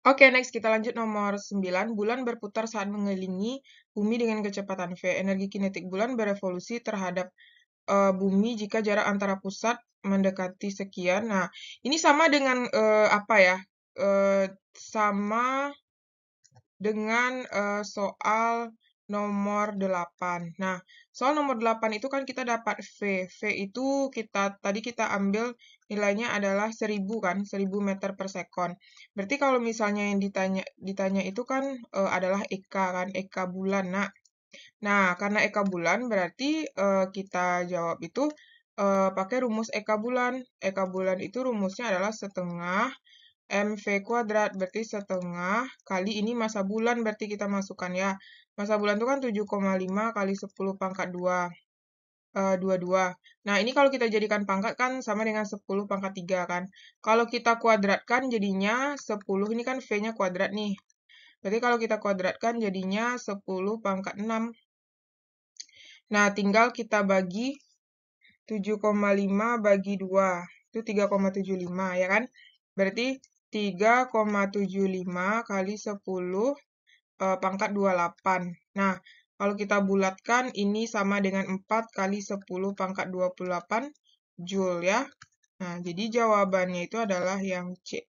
Oke, okay, next kita lanjut nomor 9. Bulan berputar saat mengelilingi bumi dengan kecepatan V. Energi kinetik bulan berevolusi terhadap uh, bumi jika jarak antara pusat mendekati sekian. Nah, ini sama dengan uh, apa ya? Uh, sama dengan uh, soal nomor 8. Nah, soal nomor 8 itu kan kita dapat V. V itu kita tadi kita ambil nilainya adalah 1000 kan, 1000 meter per sekon. Berarti kalau misalnya yang ditanya ditanya itu kan e, adalah EK kan, EK bulan. Nah, nah karena EK bulan berarti e, kita jawab itu e, pakai rumus EK bulan. EK bulan itu rumusnya adalah setengah MV kuadrat berarti setengah kali ini masa bulan berarti kita masukkan ya. Masa bulan itu kan 7,5 kali 10 pangkat 2. Uh, 22. Nah, ini kalau kita jadikan pangkat kan sama dengan 10 pangkat 3 kan. Kalau kita kuadratkan jadinya 10, ini kan V-nya kuadrat nih. Berarti kalau kita kuadratkan jadinya 10 pangkat 6. Nah, tinggal kita bagi 7,5 bagi 2. Itu 3,75 ya kan. Berarti 3,75 kali 10 eh, pangkat 28. Nah, kalau kita bulatkan ini sama dengan 4 kali 10 pangkat 28 Joule ya. Nah, jadi jawabannya itu adalah yang C.